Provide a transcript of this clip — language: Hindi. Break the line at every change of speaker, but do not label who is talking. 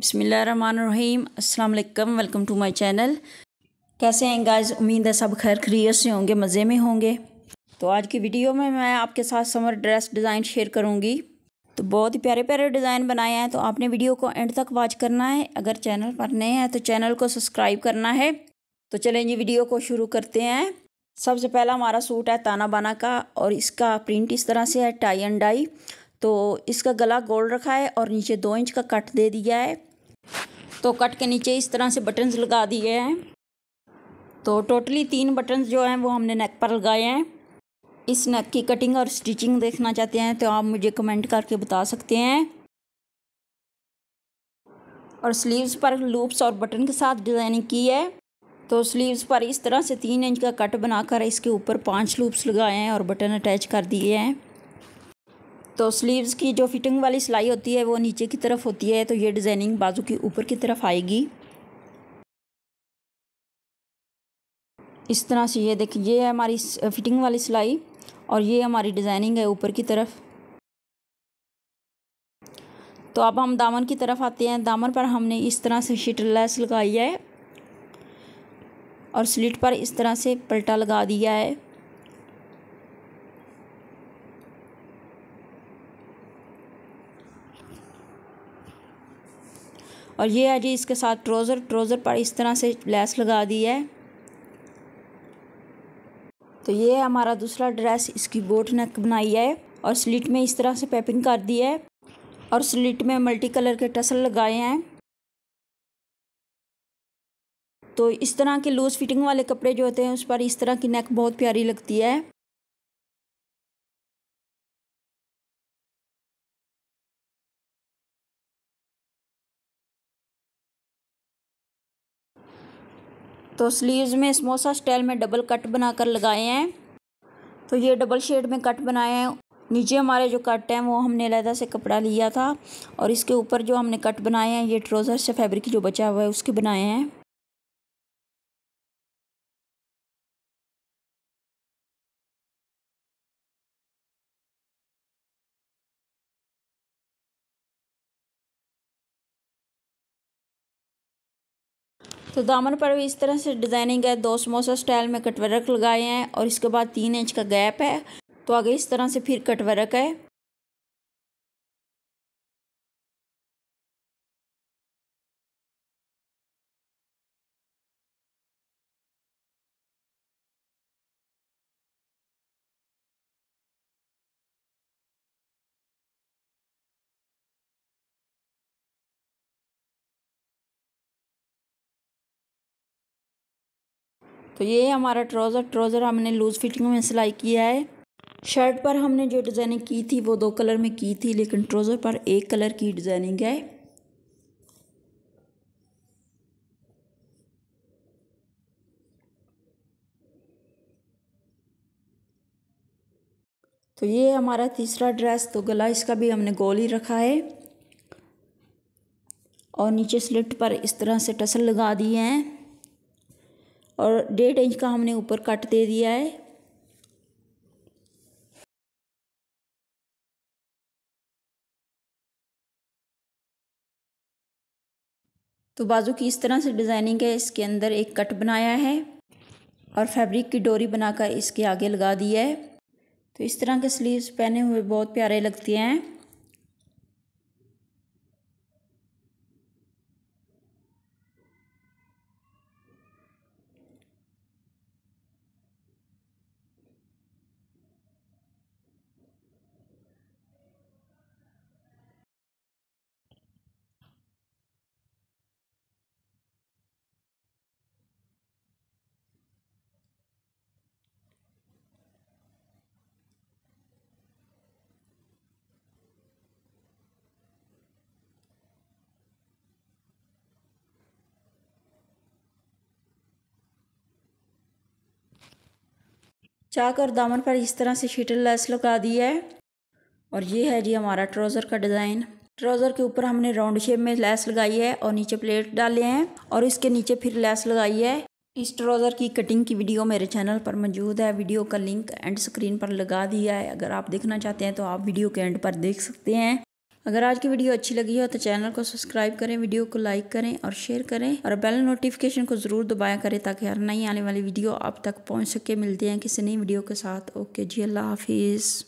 बसमीम अल्लाम वेलकम टू माय चैनल कैसे हैं गाइस उम्मीद है सब खैर खरीत से होंगे मज़े में होंगे तो आज की वीडियो में मैं आपके साथ समर ड्रेस डिज़ाइन शेयर करूंगी तो बहुत ही प्यारे प्यारे डिज़ाइन बनाए हैं तो आपने वीडियो को एंड तक वॉच करना है अगर चैनल पर नए हैं तो चैनल को सब्सक्राइब करना है तो चलें जी वीडियो को शुरू करते हैं सबसे पहला हमारा सूट है ताना बाना का और इसका प्रिंट इस तरह से है टाई एंड डाई तो इसका गला गोल रखा है और नीचे दो इंच का कट दे दिया है तो कट के नीचे इस तरह से बटन्स लगा दिए हैं तो टोटली तीन बटन्स जो हैं वो हमने नेक पर लगाए हैं इस नेक की कटिंग और स्टिचिंग देखना चाहते हैं तो आप मुझे कमेंट करके बता सकते हैं और स्लीव्स पर लूप्स और बटन के साथ डिज़ाइनिंग की है तो स्लीव्स पर इस तरह से तीन इंच का कट बनाकर इसके ऊपर पांच लूप्स लगाए हैं और बटन अटैच कर दिए हैं तो स्लीव्स की जो फिटिंग वाली सिलाई होती है वो नीचे की तरफ होती है तो ये डिज़ाइनिंग बाजू की ऊपर की तरफ आएगी इस तरह से ये देखिए ये है हमारी फिटिंग वाली सिलाई और ये हमारी डिज़ाइनिंग है ऊपर की तरफ तो अब हम दामन की तरफ आते हैं दामन पर हमने इस तरह से शीट लगाई है और स्लिट पर इस तरह से पलटा लगा दिया है और ये है जी इसके साथ ट्रोज़र ट्रोज़र पर इस तरह से लेस लगा दी है तो ये है हमारा दूसरा ड्रेस इसकी बोट नेक बनाई है और स्लिट में इस तरह से पैपिंग कर दी है और स्लिट में मल्टी कलर के टसल लगाए
हैं तो इस तरह के लूज़ फिटिंग वाले कपड़े जो होते हैं उस पर इस तरह की नेक बहुत प्यारी लगती है तो स्लीव्स में
समोसा स्टाइल में डबल कट बनाकर लगाए हैं तो ये डबल शेड में कट बनाए हैं नीचे हमारे जो कट हैं वो हमने लहदा से कपड़ा लिया था और इसके ऊपर जो हमने कट बनाए
हैं ये ट्रोज़र से फैब्रिक जो बचा हुआ है उसके बनाए हैं तो दामन पर भी इस तरह से डिज़ाइनिंग है दो समोसा स्टाइल में कटवरक लगाए हैं और इसके बाद तीन इंच का गैप है तो आगे इस तरह से फिर कटवरक है तो ये हमारा ट्राउज़र ट्राउज़र हमने लूज़ फिटिंग में सिलाई किया है शर्ट पर हमने जो
डिज़ाइनिंग की थी वो दो कलर में की थी लेकिन ट्राउज़र पर एक कलर की डिज़ाइनिंग है तो ये हमारा तीसरा ड्रेस तो गला इसका भी हमने गोल ही रखा है और नीचे स्लिट पर इस तरह से टसल लगा दिए हैं और डेढ़ इंच का हमने ऊपर कट दे दिया है
तो बाजू की इस तरह से डिज़ाइनिंग है इसके अंदर एक कट बनाया है
और फैब्रिक की डोरी बनाकर इसके आगे लगा दिया है तो इस तरह के स्लीव्स पहने हुए बहुत प्यारे लगते हैं चाक और दामन पर इस तरह से शीटल लेस लगा दी है और ये है जी हमारा ट्राउज़र का डिज़ाइन ट्राउज़र के ऊपर हमने राउंड शेप में लेस लगाई है और नीचे प्लेट डाले हैं और इसके नीचे फिर लेस लगाई है इस ट्राउज़र की कटिंग की वीडियो मेरे चैनल पर मौजूद है वीडियो का लिंक एंड स्क्रीन पर लगा दिया है अगर आप देखना चाहते हैं तो आप वीडियो के एंड पर देख सकते हैं अगर आज की वीडियो अच्छी लगी हो तो चैनल को सब्सक्राइब करें वीडियो को लाइक करें और शेयर करें और बेल नोटिफिकेशन को ज़रूर दबाया करें ताकि हर नई आने वाली वीडियो आप तक पहुँच सके मिलते हैं किसी नई वीडियो के साथ ओके जी अल्लाह हाफिज़